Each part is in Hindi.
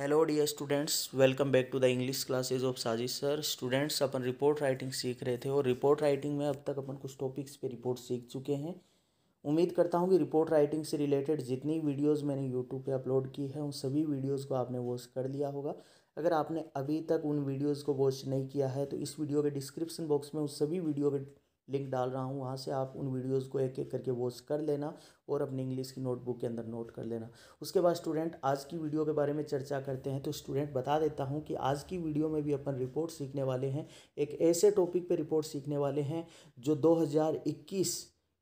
hello dear students welcome back to the English classes of Sajish sir students अपन रिपोर्ट राइटिंग सीख रहे थे और रिपोर्ट राइटिंग में अब तक अपन कुछ टॉपिक्स पे रिपोर्ट सीख चुके हैं उम्मीद करता हूँ कि रिपोर्ट राइटिंग से रिलेटेड जितनी वीडियोस मैंने यूट्यूब पे अपलोड की है उन सभी वीडियोज़ को आपने वॉच कर लिया होगा अगर आपने अभी तक उन वीडियोज़ को वॉच नहीं किया है तो इस वीडियो के डिस्क्रिप्सन बॉक्स में उस सभी वीडियो के लिंक डाल रहा हूँ वहाँ से आप उन वीडियोज़ को एक एक करके वॉच कर लेना और अपनी इंग्लिश की नोटबुक के अंदर नोट कर लेना उसके बाद स्टूडेंट आज की वीडियो के बारे में चर्चा करते हैं तो स्टूडेंट बता देता हूँ कि आज की वीडियो में भी अपन रिपोर्ट सीखने वाले हैं एक ऐसे टॉपिक पर रिपोर्ट सीखने वाले हैं जो दो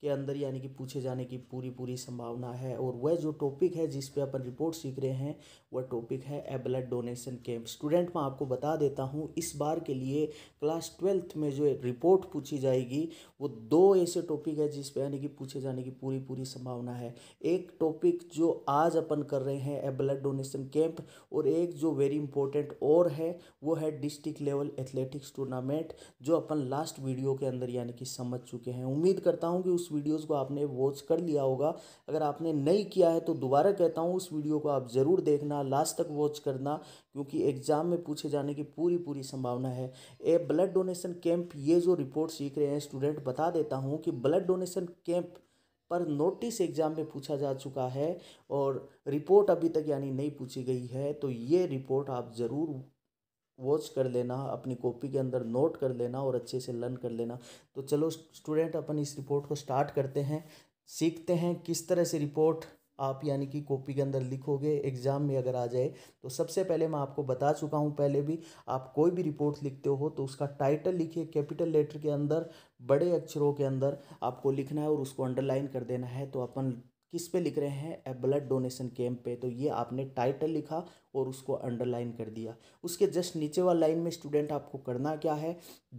के अंदर यानी कि पूछे जाने की पूरी पूरी संभावना है और वह जो टॉपिक है जिस पे अपन रिपोर्ट सीख रहे हैं वह टॉपिक है a blood donation camp student मैं आपको बता देता हूँ इस बार के लिए क्लास ट्वेल्थ में जो रिपोर्ट पूछी जाएगी वो दो ऐसे टॉपिक है जिस पे यानी कि पूछे जाने की पूरी पूरी संभावना है एक टॉपिक जो आज अपन कर रहे हैं ए ब्लड डोनेशन कैंप और एक जो वेरी इंपॉर्टेंट और है वो है डिस्ट्रिक्ट लेवल एथलेटिक्स टूर्नामेंट जो अपन लास्ट वीडियो के अंदर यानी कि समझ चुके हैं उम्मीद करता हूँ कि उस वीडियोस को आपने वॉच कर लिया होगा अगर आपने नहीं किया है तो दोबारा कहता हूँ उस वीडियो को आप ज़रूर देखना लास्ट तक वॉच करना क्योंकि एग्ज़ाम में पूछे जाने की पूरी पूरी संभावना है ए ब्लड डोनेशन कैंप ये जो रिपोर्ट सीख रहे हैं स्टूडेंट बता देता हूँ कि ब्लड डोनेशन कैंप पर नोटिस एग्ज़ाम में पूछा जा चुका है और रिपोर्ट अभी तक यानी नहीं पूछी गई है तो ये रिपोर्ट आप ज़रूर वॉच कर लेना अपनी कॉपी के अंदर नोट कर लेना और अच्छे से लर्न कर लेना तो चलो स्टूडेंट अपन इस रिपोर्ट को स्टार्ट करते हैं सीखते हैं किस तरह से रिपोर्ट आप यानी कि कॉपी के अंदर लिखोगे एग्ज़ाम में अगर आ जाए तो सबसे पहले मैं आपको बता चुका हूँ पहले भी आप कोई भी रिपोर्ट लिखते हो तो उसका टाइटल लिखिए कैपिटल लेटर के अंदर बड़े अक्षरों के अंदर आपको लिखना है और उसको अंडरलाइन कर देना है तो अपन किस पे लिख रहे हैं ए ब्लड डोनेशन कैंप पे तो ये आपने टाइटल लिखा और उसको अंडरलाइन कर दिया उसके जस्ट नीचे वाला लाइन में स्टूडेंट आपको करना क्या है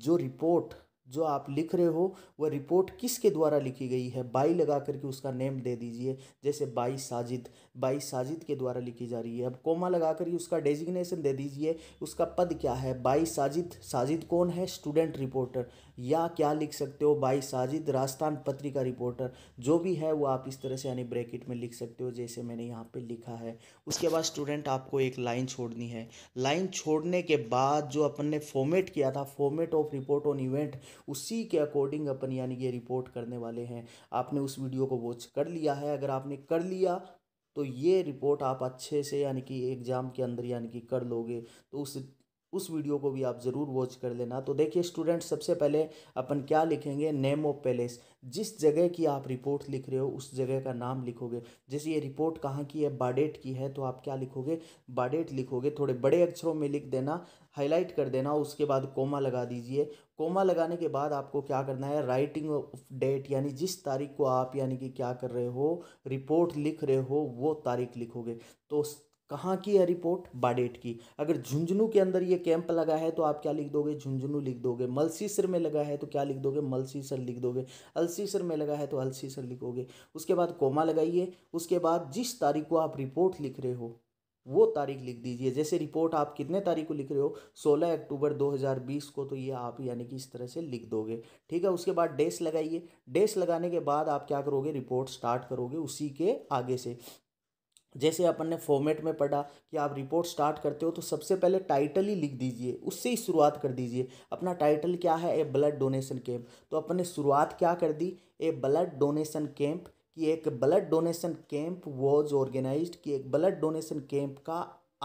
जो रिपोर्ट जो आप लिख रहे हो वह रिपोर्ट किसके द्वारा लिखी गई है बाई लगा करके उसका नेम दे दीजिए जैसे बाई साजिद बाई साजिद के द्वारा लिखी जा रही है अब कोमा लगा कर ही उसका डेजिग्नेशन दे दीजिए उसका पद क्या है बाई साजिद साजिद कौन है स्टूडेंट रिपोर्टर या क्या लिख सकते हो बाई साजिद राजस्थान पत्रिका रिपोर्टर जो भी है वो आप इस तरह से यानी ब्रैकेट में लिख सकते हो जैसे मैंने यहाँ पे लिखा है उसके बाद स्टूडेंट आपको एक लाइन छोड़नी है लाइन छोड़ने के बाद जो अपन ने फॉर्मेट किया था format of report on event उसी के अकॉर्डिंग अपन यानी ये रिपोर्ट करने वाले हैं आपने उस वीडियो को वॉच कर लिया है अगर आपने कर लिया तो ये रिपोर्ट आप अच्छे से यानी कि एग्ज़ाम के अंदर यानी कि कर लोगे तो उस उस वीडियो को भी आप ज़रूर वॉच कर लेना तो देखिए स्टूडेंट सबसे पहले अपन क्या लिखेंगे नेम ऑफ पैलेस जिस जगह की आप रिपोर्ट लिख रहे हो उस जगह का नाम लिखोगे जैसे ये रिपोर्ट कहाँ की है बाडेट की है तो आप क्या लिखोगे बाडेट लिखोगे थोड़े बड़े अक्षरों में लिख देना हाईलाइट कर देना उसके बाद कोमा लगा दीजिए कोमा लगाने के बाद आपको क्या करना है राइटिंग ऑफ डेट यानी जिस तारीख को आप यानी कि क्या कर रहे हो रिपोर्ट लिख रहे हो वो तारीख लिखोगे तो कहाँ की है रिपोर्ट बाडेट की अगर झुंझुनू के अंदर ये कैंप लगा है तो आप क्या लिख दोगे झुंझुनू लिख दोगे मलसीसर में लगा है तो क्या लिख दोगे मलसीसर लिख दोगे अलसीसर में लगा है तो अलसीसर लिखोगे उसके बाद कोमा लगाइए उसके बाद जिस तारीख को आप रिपोर्ट लिख रहे हो वो तारीख लिख दीजिए जैसे रिपोर्ट आप कितने तारीख को लिख रहे हो 16 अक्टूबर 2020 को तो ये आप यानी कि इस तरह से लिख दोगे ठीक है उसके बाद डेस लगाइए डेस लगाने के बाद आप क्या करोगे रिपोर्ट स्टार्ट करोगे उसी के आगे से जैसे अपन ने फॉर्मेट में पढ़ा कि आप रिपोर्ट स्टार्ट करते हो तो सबसे पहले टाइटल ही लिख दीजिए उससे ही शुरुआत कर दीजिए अपना टाइटल क्या है ए ब्लड डोनेशन कैंप तो अपन ने शुरुआत क्या कर दी ए ब्लड डोनेशन कैंप कि एक blood donation camp was organise कि एक ब्लड डोनेशन कैंप का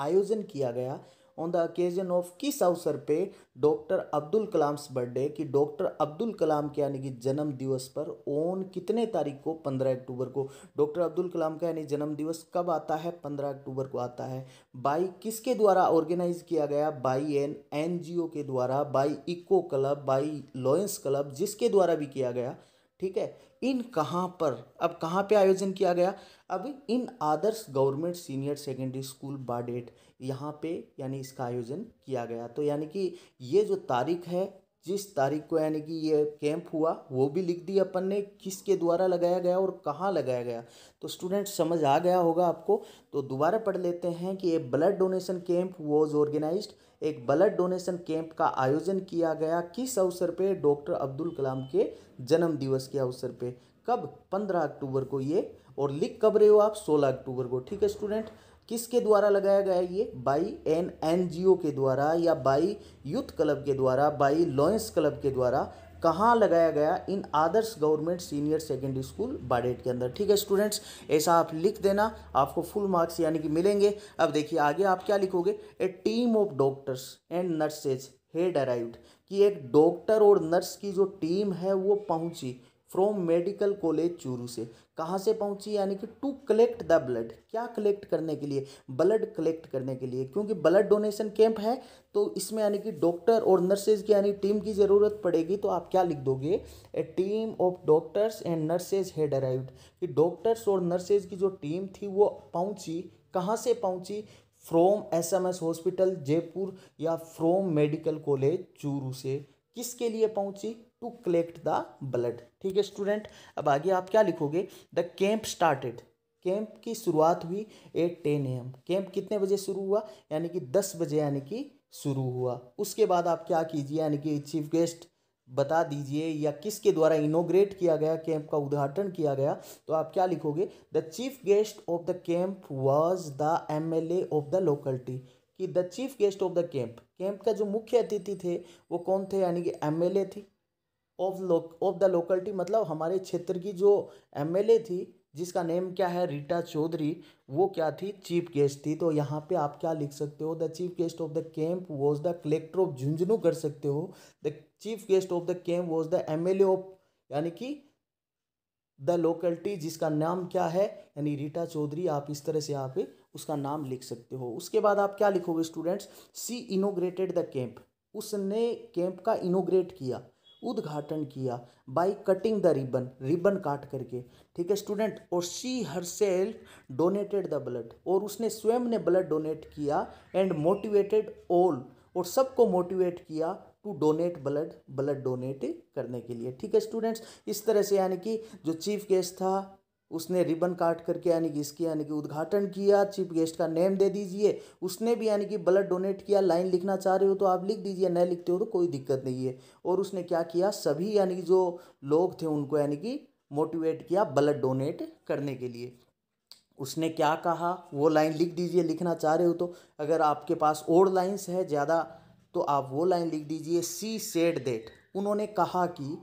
आयोजन किया गया ऑन द अकेजन ऑफ किस अवसर पे डॉक्टर अब्दुल कलाम्स बर्थडे कि डॉक्टर अब्दुल कलाम के यानी कि जन्म दिवस पर ओन कितने तारीख को पंद्रह अक्टूबर को डॉक्टर अब्दुल कलाम का यानी जन्म दिवस कब आता है पंद्रह अक्टूबर को आता है बाई किसके द्वारा ऑर्गेनाइज किया गया बाई एन एन के द्वारा by eco club by lions club जिसके द्वारा भी किया गया ठीक है इन कहाँ पर अब कहाँ पे आयोजन किया गया अब in Adarsh government senior secondary school Badet यहाँ पे यानी इसका आयोजन किया गया तो यानी कि ये जो तारीख है जिस तारीख को यानी कि ये कैंप हुआ वो भी लिख दिया अपन ने किसके द्वारा लगाया गया और कहाँ लगाया गया तो स्टूडेंट समझ आ गया होगा आपको तो दोबारा पढ़ लेते हैं कि ये blood donation camp was organise एक ब्लड डोनेशन कैंप का आयोजन किया गया किस अवसर पे डॉक्टर अब्दुल कलाम के जन्म दिवस के अवसर पे कब 15 अक्टूबर को ये और लिख कब रहे हो आप 16 अक्टूबर को ठीक है स्टूडेंट किसके द्वारा लगाया गया ये बाई एन एन के द्वारा या बाई यूथ क्लब के द्वारा बाई लॉयस क्लब के द्वारा कहाँ लगाया गया in Adarsh government senior secondary school Badet के अंदर ठीक है स्टूडेंट्स ऐसा आप लिख देना आपको फुल मार्क्स यानी कि मिलेंगे अब देखिए आगे आप क्या लिखोगे a team of doctors and nurses had arrived कि एक डॉक्टर और नर्स की जो टीम है वो पहुंची फ्रॉम मेडिकल कॉलेज चूरू से कहाँ से पहुंची यानी कि टू कलेक्ट द ब्लड क्या कलेक्ट करने के लिए ब्लड कलेक्ट करने के लिए क्योंकि ब्लड डोनेशन कैंप है तो इसमें यानी कि डॉक्टर और नर्सेज की यानी टीम की ज़रूरत पड़ेगी तो आप क्या लिख दोगे a team of doctors and nurses had arrived कि डॉक्टर्स और नर्सेज की जो टीम थी वो पहुंची कहाँ से पहुंची फ्रॉम एसएमएस हॉस्पिटल जयपुर या फ्रॉम मेडिकल कॉलेज चूरू से किसके लिए पहुंची टू कलेक्ट द ब्लड ठीक है स्टूडेंट अब आगे आप क्या लिखोगे द कैंप स्टार्टेड कैंप की शुरुआत हुई एट टेन एम कैंप कितने बजे शुरू हुआ यानी कि दस बजे यानी कि शुरू हुआ उसके बाद आप क्या कीजिए यानी कि चीफ गेस्ट बता दीजिए या किसके द्वारा इनोग्रेट किया गया कैंप का उद्घाटन किया गया तो आप क्या लिखोगे the chief guest of the camp was the MLA of the locality कि the chief guest of the camp camp का जो मुख्य अतिथि थे वो कौन थे यानी कि एमएलए थी ऑफ लोक ऑफ द लोकलिटी मतलब हमारे क्षेत्र की जो एमएलए थी जिसका नेम क्या है रीटा चौधरी वो क्या थी चीफ गेस्ट थी तो यहाँ पे आप क्या लिख सकते हो the chief guest of the camp was the collector of Jhunjhunu कर सकते हो the chief guest of the camp was the M L A of यानी कि द लोकलिटी जिसका नाम क्या है यानी रीटा चौधरी आप इस तरह से यहाँ पे उसका नाम लिख सकते हो उसके बाद आप क्या लिखोगे students she inaugurated the camp उसने कैंप का इनोग्रेट किया उद्घाटन किया by cutting the ribbon ribbon काट करके ठीक है स्टूडेंट और she herself donated the blood और उसने स्वयं ने ब्लड डोनेट किया एंड मोटिवेटेड ऑल और सबको मोटिवेट किया to donate blood blood donate करने के लिए ठीक है स्टूडेंट्स इस तरह से यानी कि जो चीफ गेस्ट था उसने रिबन काट करके यानी कि इसकी यानी कि उद्घाटन किया चीफ गेस्ट का नेम दे दीजिए उसने भी यानी कि ब्लड डोनेट किया लाइन लिखना चाह रहे हो तो आप लिख दीजिए नहीं लिखते हो तो कोई दिक्कत नहीं है और उसने क्या किया सभी यानी कि जो लोग थे उनको यानी कि मोटिवेट किया ब्लड डोनेट करने के लिए उसने क्या कहा वो लाइन लिख दीजिए लिखना चाह रहे हो तो अगर आपके पास और लाइन्स है ज़्यादा तो आप वो लाइन लिख दीजिए सी सेड देट उन्होंने कहा कि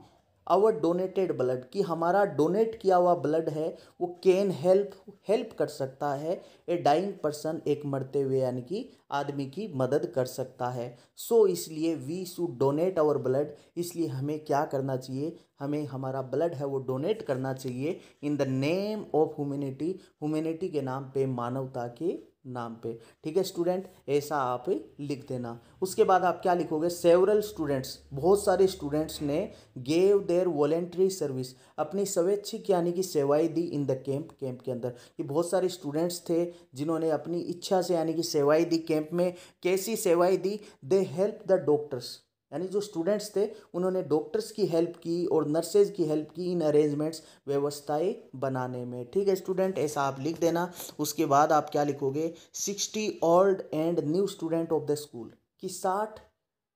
आवर डोनेटेड ब्लड कि हमारा डोनेट किया हुआ ब्लड है वो कैन हेल्प हेल्प कर सकता है ए डाइंग पर्सन एक मरते हुए यानी कि आदमी की मदद कर सकता है सो so, इसलिए we should donate our blood इसलिए हमें क्या करना चाहिए हमें हमारा ब्लड है वो डोनेट करना चाहिए in the name of humanity humanity के नाम पे मानवता के नाम पे ठीक है स्टूडेंट ऐसा आप लिख देना उसके बाद आप क्या लिखोगे सेवरल स्टूडेंट्स बहुत सारे स्टूडेंट्स ने गेव देयर वॉलेंट्री सर्विस अपनी स्वैच्छिक यानी कि सेवाएं दी इन द कैंप कैंप के अंदर कि बहुत सारे स्टूडेंट्स थे जिन्होंने अपनी इच्छा से यानी कि सेवाएं दी कैंप में कैसी सेवाएं दी दे हेल्प द डॉक्टर्स यानी जो स्टूडेंट्स थे उन्होंने डॉक्टर्स की हेल्प की और नर्सेज की हेल्प की इन अरेंजमेंट्स व्यवस्थाएं बनाने में ठीक है स्टूडेंट ऐसा आप लिख देना उसके बाद आप क्या लिखोगे sixty old and new student of the school कि साठ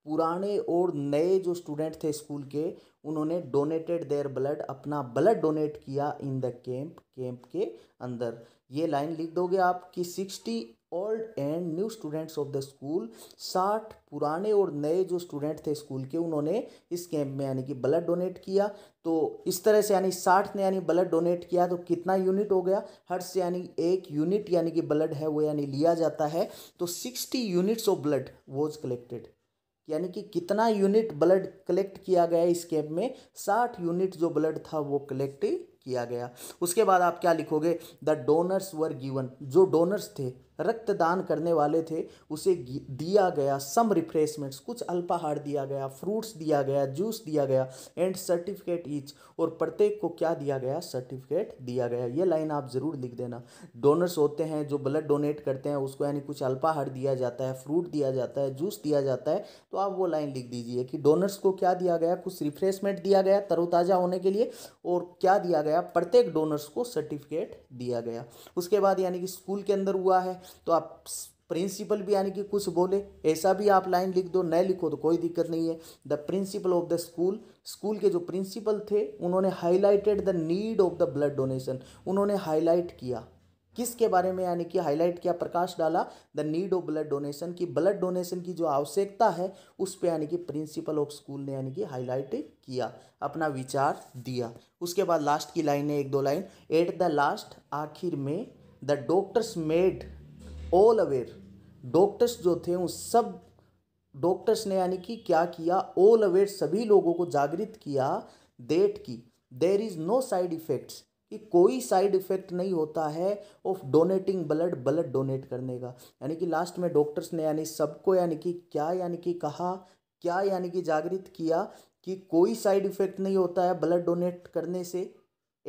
पुराने और नए जो स्टूडेंट थे स्कूल के उन्होंने डोनेटेड देयर ब्लड अपना ब्लड डोनेट किया इन द कैंप कैंप के अंदर ये लाइन लिख दोगे आप कि sixty old and new students of the school साठ पुराने और नए जो स्टूडेंट थे स्कूल के उन्होंने इस कैंप में यानी कि ब्लड डोनेट किया तो इस तरह से यानी साठ ने यानी ब्लड डोनेट किया तो कितना यूनिट हो गया हर से यानी एक यूनिट यानी कि ब्लड है वो यानी लिया जाता है तो sixty units of blood was collected यानी कि कितना यूनिट ब्लड कलेक्ट किया गया इस कैंप में साठ यूनिट जो ब्लड था वो कलेक्ट किया गया उसके बाद आप क्या लिखोगे द डोनर्स वर गिवन जो डोनर्स थे रक्तदान करने वाले थे उसे दिया गया सम रिफ्रेशमेंट्स कुछ अल्पाहार दिया गया फ्रूट्स दिया गया जूस दिया गया एंड सर्टिफिकेट ईच और प्रत्येक को क्या दिया गया सर्टिफिकेट दिया गया ये लाइन आप ज़रूर लिख देना डोनर्स होते हैं जो ब्लड डोनेट करते हैं उसको यानी कुछ अल्पाहार दिया जाता है फ्रूट दिया जाता है जूस दिया जाता है तो आप वो लाइन लिख दीजिए कि डोनर्स को क्या दिया गया कुछ रिफ्रेशमेंट दिया गया तरोताज़ा होने के लिए और क्या दिया गया प्रत्येक डोनर्स को सर्टिफिकेट दिया गया उसके बाद यानी कि स्कूल के अंदर हुआ है तो आप प्रिंसिपल भी यानी कि कुछ बोले ऐसा भी आप लाइन लिख दो नए लिखो तो कोई दिक्कत नहीं है the principal of the school school के जो प्रिंसिपल थे उन्होंने highlighted the need of the blood donation उन्होंने हाईलाइट किया किसके बारे में यानी कि हाईलाइट किया प्रकाश डाला the need of blood donation की ब्लड डोनेशन की जो आवश्यकता है उस पर यानी कि प्रिंसिपल ऑफ स्कूल ने यानी कि हाईलाइट किया अपना विचार दिया उसके बाद लास्ट की लाइन है एक दो लाइन एट द लास्ट आखिर में the doctors made all aware doctors जो थे उन सब डॉक्टर्स ने यानी कि क्या किया ऑल अवेयर सभी लोगों को जागृत किया डेट की there is no side effects कि कोई साइड इफ़ेक्ट नहीं होता है of donating blood blood donate करने का यानी कि लास्ट में डॉक्टर्स ने यानी सबको यानी कि क्या यानी कि कहा क्या यानी कि जागृत किया कि कोई साइड इफ़ेक्ट नहीं होता है ब्लड डोनेट करने से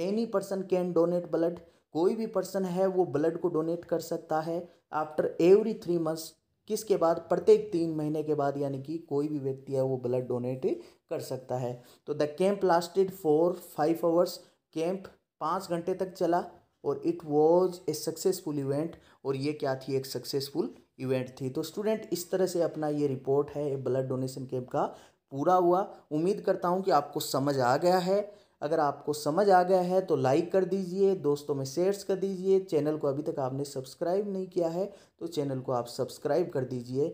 any person can donate blood कोई भी पर्सन है वो ब्लड को डोनेट कर सकता है आफ्टर एवरी थ्री मंथ्स किसके बाद प्रत्येक तीन महीने के बाद यानी कि कोई भी व्यक्ति है वो ब्लड डोनेट कर सकता है तो the camp lasted four five hours camp पाँच घंटे तक चला और it was a successful event और ये क्या थी एक सक्सेसफुल इवेंट थी तो स्टूडेंट इस तरह से अपना ये रिपोर्ट है ब्लड डोनेशन कैंप का पूरा हुआ उम्मीद करता हूँ कि आपको समझ आ गया है अगर आपको समझ आ गया है तो लाइक कर दीजिए दोस्तों में शेयर्स कर दीजिए चैनल को अभी तक आपने सब्सक्राइब नहीं किया है तो चैनल को आप सब्सक्राइब कर दीजिए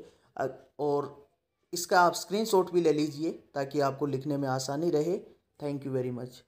और इसका आप स्क्रीनशॉट भी ले लीजिए ताकि आपको लिखने में आसानी रहे थैंक यू वेरी मच